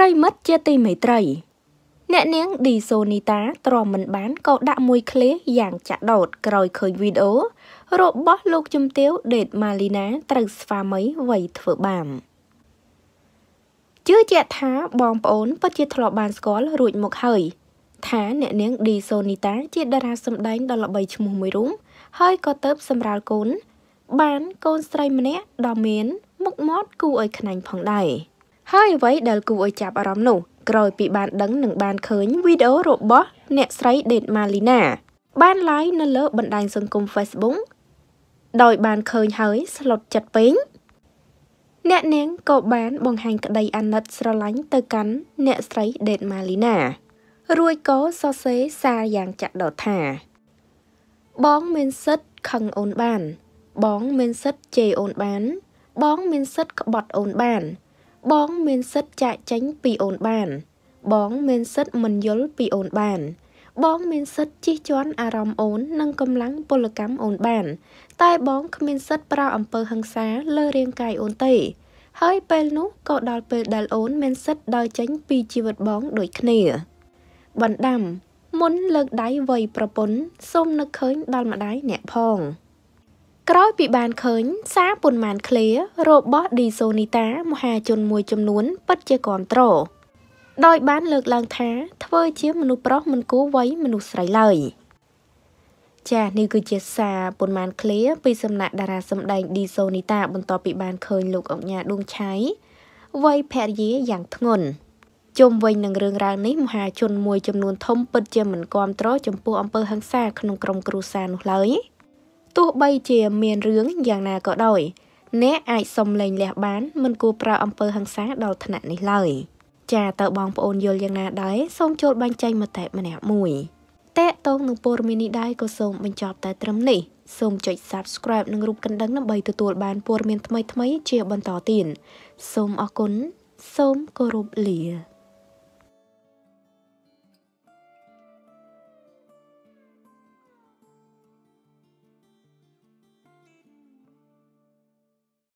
ប្រិមិត្តជាទីមេត្រី អ្នកនាងឌីសូនីតាទ្រាំមិនបានក៏ដាក់មួយឃ្លាយ៉ាងចាក់ដោត ក្រោយឃើញវីដេអូរបស់លោកជំទាវដេតម៉ាលីណា ត្រូវស្វាមីវ័យធ្វើបាមជឿជាក់ថាបងប្អូនពិតជាធ្លាប់បានស្គាល់រួចមកហើយ ថាអ្នកនាងឌីសូនីតាជាតារាសម្ដែងដ៏ល្បីឈ្មោះមួយរូបហើយក៏ទៅសម្រាលកូន បានកូនស្រីម្នាក់ដ៏មាន មុខមាត់គួរឲ្យខ្នាញ់ផងដែរ។ហើយអ្វីដែលគួរឲ្យចាប់អារម្មណ៍នោះក្រោយពីបានដឹងនិងបានឃើញវីដេអូរបស់អ្នកស្រីដេតម៉ាលីណាបាន live នៅលើបណ្ដាញសង្គម Facebook ដោយបានឃើញហើយស្លុតចិត្តពេញអ្នកនាងក៏បានបង្ហាញក្តី អាណិតស្រឡាញ់ទៅកាន់អ្នកស្រីដេតម៉ាលីណា រួចក៏សរសេរសារយ៉ាងចាក់ដោថា បងមានសិទ្ធខឹងអូនបាន បងមានសិទ្ធជេរអូនបាន បងមានសិទ្ធក្បត់អូនបានបងមានសិទ្ធចាកចេញពីអូនបាន បងមានសិទ្ធមិនយល់ពីអូនបាន បងមានសិទ្ធជិះជាន់អារម្មណ៍អូននិងកម្លាំងពលកម្មអូនបាន តែបងគ្មានសិទ្ធប្រើអំពើហិង្សាលើរាងកាយអូនទេ ហើយពេលនោះក៏ដល់ពេលដែលអូនមានសិទ្ធដើរចេញពីជីវិតបងដូចគ្នាបណ្ដាំមុនលើកដៃវ័យប្រពន្ធសូមនឹកឃើញដល់ម្ដាយអ្នកផងក្រោយពីបានឃើញសារប៉ុន្មានឃ្លារបស់ឌីសូនីតាមហាជនមួយចំនួនពិតជាគ្រប់ត្រដោយ បានលើកឡើងថា ធ្វើ ជាមនុស្សប្រុសមិនគួរវ័យមនុស្សស្រីឡើយចានេះគឺជាសារប៉ុន្មានឃ្លាពីសំណាក់តារាសម្ដែងឌីសូនីតាបន្ទាប់ពីបានឃើញលោកអង្គញាដួងឆៃវ័យភរិយាយ៉ាងធ្ងន់ជុំវិញនឹងរឿងរ៉ាវនេះមហាជនមួយចំនួនធំពិតជាមិនគ្រប់ត្រចំពោះអំពើហិង្សាក្នុងក្រុមគ្រួសារនោះឡើយ។ទោះបីជាមានរឿងយ៉ាងណាក៏ដោយ អ្នកអាចសុំលែងលះបានមិនគួរប្រើអំពើហិង្សាដល់ថ្នាក់នេះឡើយចាតើបងប្អូនយល់យ៉ាងណាដែរសូមចូលបញ្ចេញមតិម្នាក់មួយតេតងនឹងព័ត៌មាននេះដែរក៏សូមបញ្ចប់តែត្រឹមនេះសូមចុច Subscribe និងរូបកណ្ដឹងដើម្បីទទួលបានព័ត៌មានថ្មីៗជាបន្តទៀតសូមអរគុណសូមគោរពលា